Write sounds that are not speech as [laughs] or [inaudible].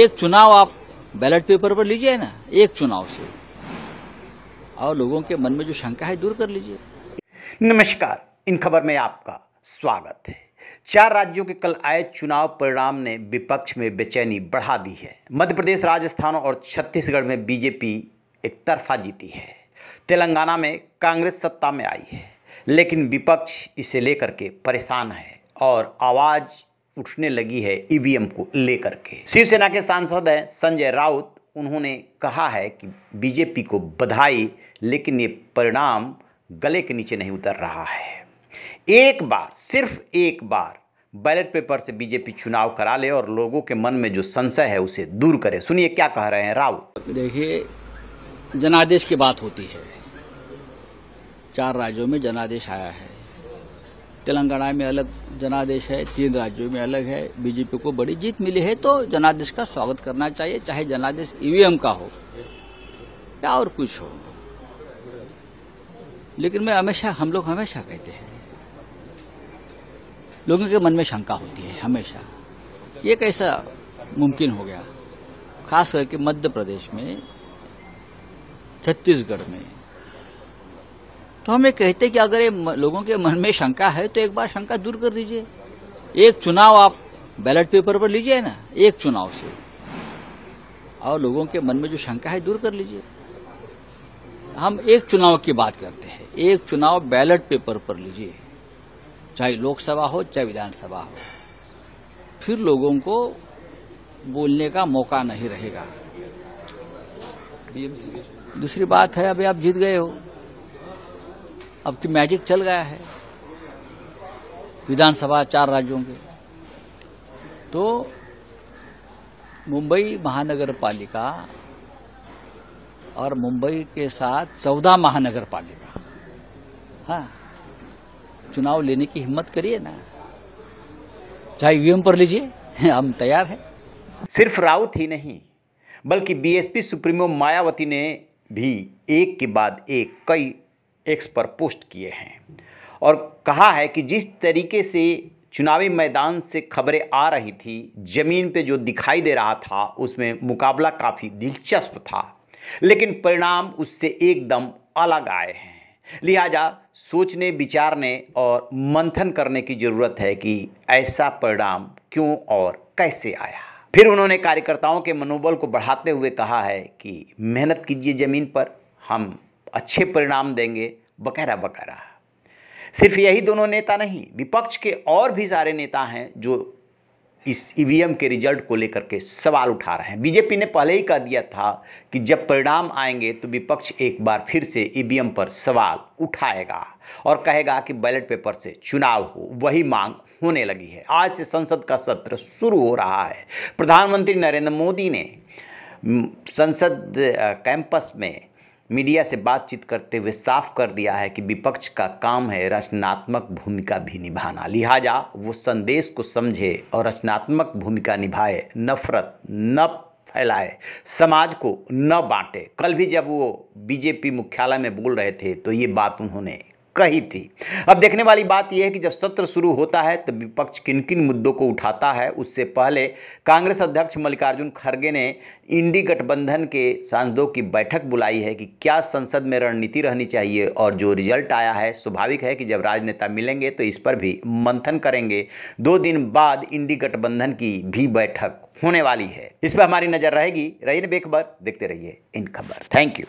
एक चुनाव आप बैलेट पेपर पर लीजिए ना एक चुनाव से और लोगों के मन में जो शंका है दूर कर लीजिए नमस्कार इन खबर में आपका स्वागत है चार राज्यों के कल आए चुनाव परिणाम ने विपक्ष में बेचैनी बढ़ा दी है मध्य प्रदेश राजस्थान और छत्तीसगढ़ में बीजेपी एक तरफा जीती है तेलंगाना में कांग्रेस सत्ता में आई है लेकिन विपक्ष इसे लेकर के परेशान है और आवाज़ उठने लगी है ईवीएम को लेकर के शिवसेना के सांसद हैं संजय राउत उन्होंने कहा है कि बीजेपी को बधाई लेकिन ये परिणाम गले के नीचे नहीं उतर रहा है एक बार सिर्फ एक बार बैलेट पेपर से बीजेपी चुनाव करा ले और लोगों के मन में जो संशय है उसे दूर करे सुनिए क्या कह रहे हैं राउत देखिए जनादेश की बात होती है चार राज्यों में जनादेश आया है तेलंगाना में अलग जनादेश है तीन राज्यों में अलग है बीजेपी को बड़ी जीत मिली है तो जनादेश का स्वागत करना चाहिए चाहे जनादेश ईवीएम का हो या और कुछ हो लेकिन मैं हमेशा हम लोग हमेशा कहते हैं लोगों के मन में शंका होती है हमेशा ये कैसा मुमकिन हो गया खास करके मध्य प्रदेश में छत्तीसगढ़ में तो हम ये कहते कि अगर ये लोगों के मन में शंका है तो एक बार शंका दूर कर दीजिए एक चुनाव आप बैलेट पेपर पर लीजिए ना एक चुनाव से और लोगों के मन में जो शंका है दूर कर लीजिए हम एक चुनाव की बात करते हैं एक चुनाव बैलेट पेपर पर लीजिए चाहे लोकसभा हो चाहे विधानसभा हो फिर लोगों को बोलने का मौका नहीं रहेगा दूसरी बात है अभी आप जीत गए हो अब तो मैजिक चल गया है विधानसभा चार राज्यों के तो मुंबई महानगर पालिका और मुंबई के साथ चौदह महानगर पालिका हाँ चुनाव लेने की हिम्मत करिए ना चाहे ईवीएम पर लीजिए [laughs] हम तैयार हैं सिर्फ राउत ही नहीं बल्कि बीएसपी सुप्रीमो मायावती ने भी एक के बाद एक कई एक्स पर पोस्ट किए हैं और कहा है कि जिस तरीके से चुनावी मैदान से खबरें आ रही थी ज़मीन पे जो दिखाई दे रहा था उसमें मुकाबला काफ़ी दिलचस्प था लेकिन परिणाम उससे एकदम अलग आए हैं लिहाजा सोचने विचारने और मंथन करने की ज़रूरत है कि ऐसा परिणाम क्यों और कैसे आया फिर उन्होंने कार्यकर्ताओं के मनोबल को बढ़ाते हुए कहा है कि मेहनत कीजिए ज़मीन पर हम अच्छे परिणाम देंगे वगैरह वगैरह सिर्फ यही दोनों नेता नहीं विपक्ष के और भी सारे नेता हैं जो इस ईवीएम e के रिजल्ट को लेकर के सवाल उठा रहे हैं बीजेपी ने पहले ही कह दिया था कि जब परिणाम आएंगे तो विपक्ष एक बार फिर से ईवीएम e पर सवाल उठाएगा और कहेगा कि बैलेट पेपर से चुनाव हो वही मांग होने लगी है आज से संसद का सत्र शुरू हो रहा है प्रधानमंत्री नरेंद्र मोदी ने संसद कैंपस में मीडिया से बातचीत करते हुए साफ कर दिया है कि विपक्ष का काम है रचनात्मक भूमिका भी निभाना लिहाजा वो संदेश को समझे और रचनात्मक भूमिका निभाए नफरत न फैलाए समाज को न बांटे कल भी जब वो बीजेपी मुख्यालय में बोल रहे थे तो ये बात उन्होंने कही थी अब देखने वाली बात यह है कि जब सत्र शुरू होता है तो विपक्ष किन किन मुद्दों को उठाता है उससे पहले कांग्रेस अध्यक्ष मल्लिकार्जुन खड़गे ने इंडी गठबंधन के सांसदों की बैठक बुलाई है कि क्या संसद में रणनीति रहनी चाहिए और जो रिजल्ट आया है स्वाभाविक है कि जब राजनेता मिलेंगे तो इस पर भी मंथन करेंगे दो दिन बाद इंडी गठबंधन की भी बैठक होने वाली है इस पर हमारी नज़र रहेगी रही बेखबर देखते रहिए इन खबर थैंक यू